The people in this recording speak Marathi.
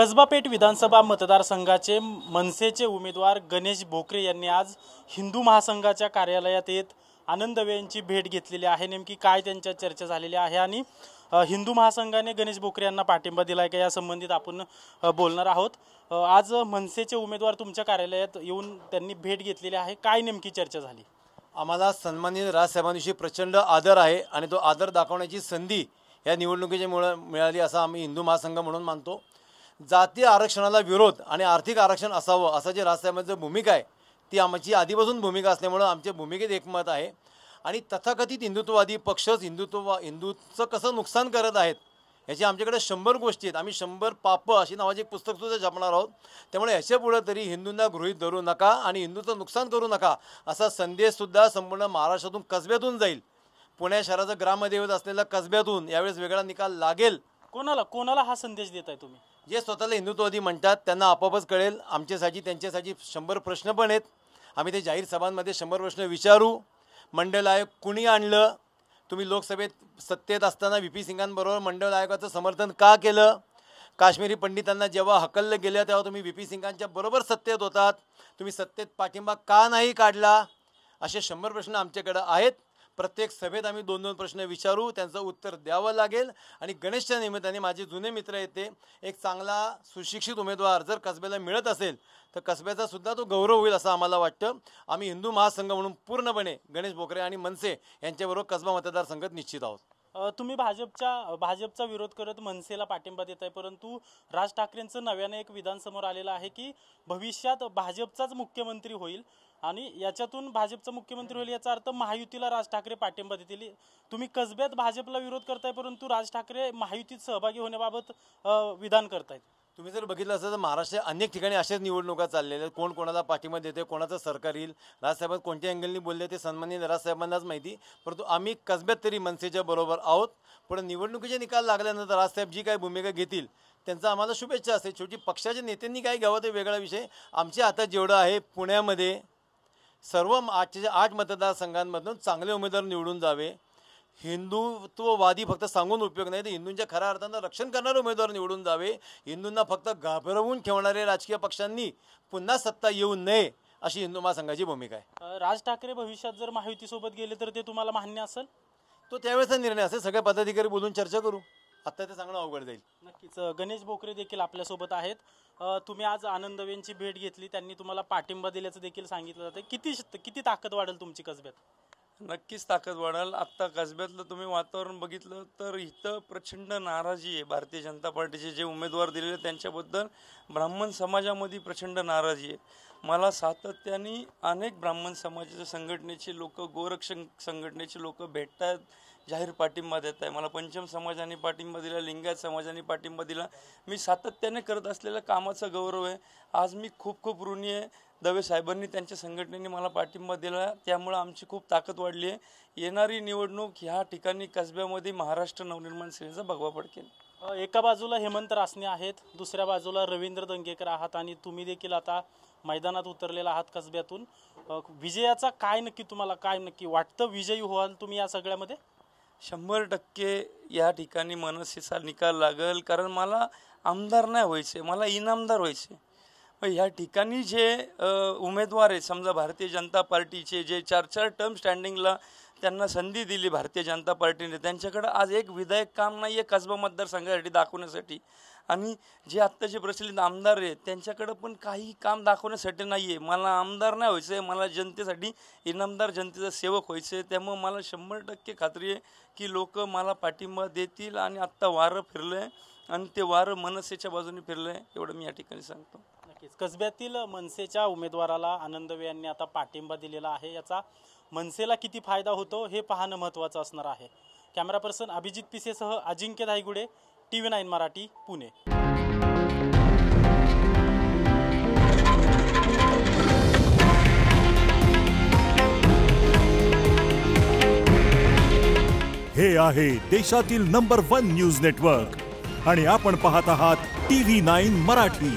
कसबा पेठ विधानसभा मतदारसंघाचे मनसेचे उमेदवार गणेश भोकरे यांनी आज हिंदू महासंघाच्या कार्यालयात येत आनंद यांची भेट घेतलेली आहे नेमकी काय त्यांच्या चर्चा झालेली आहे आणि हिंदू महासंघाने गणेश भोकरे यांना पाठिंबा दिला आहे का या संबंधित आपण बोलणार आहोत आज मनसेचे उमेदवार तुमच्या कार्यालयात येऊन त्यांनी भेट घेतलेली आहे काय नेमकी चर्चा झाली आम्हाला सन्मानित राजसाहेबांविषयी प्रचंड आदर आहे आणि तो आदर दाखवण्याची संधी या निवडणुकीच्या मुळे मिळाली असं आम्ही हिंदू महासंघ म्हणून मानतो जातीय आरक्षणाला विरोध आणि आर्थिक आरक्षण असावं असं जे राजसाहेबांचं भूमिका आहे ती आमची आधीपासून भूमिका असल्यामुळं आमच्या भूमिकेत एकमत आहे आणि तथाकथित हिंदुत्ववादी पक्षच हिंदुत्व हिंदूचं कसं नुकसान करत आहेत ह्याची आमच्याकडे शंभर गोष्टी आहेत आम्ही शंभर पापं अशी नावाची पुस्तकसुद्धा छापणार आहोत त्यामुळे ह्याच्या पुढं तरी हिंदूंना गृहीत धरू नका आणि हिंदूचं नुकसान करू नका असा संदेशसुद्धा संपूर्ण महाराष्ट्रातून कसब्यातून जाईल पुणे शहराचं ग्रामदैवत असलेल्या कसब्यातून यावेळेस वेगळा निकाल लागेल कोणाला कोणाला हा संदेश देत आहे तुम्ही जे स्वतःला हिंदुत्ववादी म्हणतात त्यांना आपापच कळेल आमच्यासाठी त्यांच्यासाठी शंभर प्रश्न पण आहेत आम्ही ते जाहीर सभांमध्ये शंभर प्रश्न विचारू मंडल आयोग कुणी आणलं तुम्ही लोकसभेत सत्तेत असताना व्ही पी सिंगांबरोबर मंडळ आयोगाचं समर्थन का केलं काश्मीरी पंडितांना जेव्हा हकललं गेलं तेव्हा तुम्ही व्ही पी सिंगांच्या बरोबर सत्तेत होतात तुम्ही सत्तेत पाठिंबा का नाही काढला असे शंभर प्रश्न आमच्याकडं आहेत प्रत्येक सभेत आम्ही दोन दोन प्रश्न विचारू त्यांचं उत्तर द्यावं लागेल आणि गणेशच्या निमित्ताने माझे जुने मित्र येते एक चांगला सुशिक्षित उमेदवार जर कसब्याला मिळत असेल तर कसब्याचा सुद्धा तो गौरव होईल असं आम्हाला वाटतं आम्ही हिंदू महासंघ म्हणून पूर्णपणे गणेश बोकरे आणि मनसे यांच्याबरोबर कसबा मतदारसंघात निश्चित आहोत तुम्ही भाजपच्या भाजपचा विरोध करत मनसेला पाठिंबा देत आहे परंतु राज ठाकरेंचं नव्याने एक विधान समोर आलेलं आहे की भविष्यात भाजपचाच मुख्यमंत्री होईल आणि याच्यातून भाजपचा मुख्यमंत्री होईल याचा अर्थ महायुतीला राज ठाकरे पाठिंबा देतील तुम्ही कसब्यात भाजपला विरोध करताय परंतु राज ठाकरे महायुतीत सहभागी होण्याबाबत विधान करतायत तुम्ही जर बघितलं असं तर महाराष्ट्रात अनेक ठिकाणी अशाच निवडणुका चाललेल्या आहेत कोण कोणाला पाठिंबा देते कोणाचं सरकार येईल राजसाहेबात कोणत्या अँगलनी बोलले ते सन्मान्य राजसाहेबांनाच माहिती परंतु आम्ही कसब्यात तरी मनसेच्या बरोबर आहोत पण निवडणुकीचे निकाल लागल्यानंतर राजसाहेब जी काय भूमिका घेतील त्यांचा आम्हाला शुभेच्छा असेल शेवटी पक्षाच्या नेत्यांनी काय घ्यावं ते वेगळा विषय आमच्या आता जेवढं आहे पुण्यामध्ये सर्व आठच्या आठ मतदारसंघांमधून चांगले उमेदवार निवडून जावे हिंदुत्ववादी फक्त सांगून उपयोग नाही तर हिंदूंच्या खऱ्या अर्थानं रक्षण करणारे उमेदवार निवडून जावे हिंदूंना फक्त घाबरवून ठेवणाऱ्या राजकीय पक्षांनी पुन्हा सत्ता येऊ नये अशी हिंदू महासंघाची भूमिका आहे राज ठाकरे भविष्यात जर महायुतीसोबत गेले तर ते तुम्हाला मान्य असेल तो त्यावेळेचा निर्णय असेल सगळे पदाधिकारी बोलून चर्चा करू आता ते सांगणं अवघड जाईल नक्कीच गणेश बोकरे देखील आपल्यासोबत आहेत तुम्ही आज आनंदवेंची भेट घेतली त्यांनी तुम्हाला पाठिंबा दिल्याचं देखील सांगितलं जातं किती किती ताकद वाढेल तुमची कसब्यात नक्कीच ताकद वाढाल आत्ता कसब्यातलं तुम्ही वातावरण बघितलं तर इथं प्रचंड नाराजी आहे भारतीय जनता पार्टीचे जे उमेदवार दिलेले त्यांच्याबद्दल ब्राह्मण समाजामध्ये प्रचंड नाराजी आहे मला सातत्याने अनेक ब्राह्मण समाजाच्या संघटनेचे लोक गोरक्षण संघटनेचे लोक भेटत आहेत जाहीर पाठिंबा देत आहे मला पंचम समाजाने पाठिंबा दिला लिंगायत समाजाने पाठिंबा दिला मी सातत्याने करत असलेल्या कामाचा गौरव आहे आज मी खूप खूप ऋणी आहे दवे साहेबांनी त्यांच्या संघटनेने मला पाठिंबा दिला त्यामुळं आमची खूप ताकद वाढली आहे येणारी निवडणूक ह्या ठिकाणी कसब्यामध्ये महाराष्ट्र नवनिर्माण सेनेचा भगवा पडकेल एका बाजूला हेमंत रासने आहेत दुसऱ्या बाजूला रवींद्र दंगेकर आहात आणि तुम्ही देखील आता मैदानात उतरलेला आहात कसब्यातून विजयाचा काय नक्की तुम्हाला काय नक्की वाटतं विजयी व्हाल तुम्ही या सगळ्यामध्ये शंभर टक्के या ठिकाणी मनसेचा निकाल लागल कारण मला आमदार नाही व्हायचे मला इनामदार व्हायचे या ठिकाणी जे उमेदवार आहेत समजा भारतीय जनता पार्टीचे जे चार चार टर्म स्टँडिंगला त्यांना संधी दिली भारतीय जनता पार्टीने त्यांच्याकडं आज एक विधायक काम नाही आहे कसबा मतदारसंघासाठी दाखवण्यासाठी आणि जे आत्ताचे प्रचलित आमदार आहेत त्यांच्याकडं पण काही काम दाखवण्यासाठी नाही आहे मला आमदार नाही व्हायचं आहे मला जनतेसाठी इनामदार जनतेचा सेवक व्हायचं आहे त्यामुळं मला शंभर टक्के खात्री आहे की लोक मला पाठिंबा देतील आणि आत्ता वारं फिरलं आहे आणि ते वारं मनसेच्या बाजूने फिरलं आहे एवढं मी या ठिकाणी सांगतो नक्कीच कसब्यातील मनसेच्या उमेदवाराला आनंदवे यांनी आता पाठिंबा दिलेला आहे याचा मनसेला किती फायदा होतो हे पाहणं महत्वाचं असणार आहे कॅमेरा पर्सन अभिजित पिसेसह Ajinkya Dhaygude T V nine Marathi Pune हे आहे देशातील नंबर वन न्यूज नेटवर्क आणि आपण पाहत आहात टी व्ही नाईन मराठी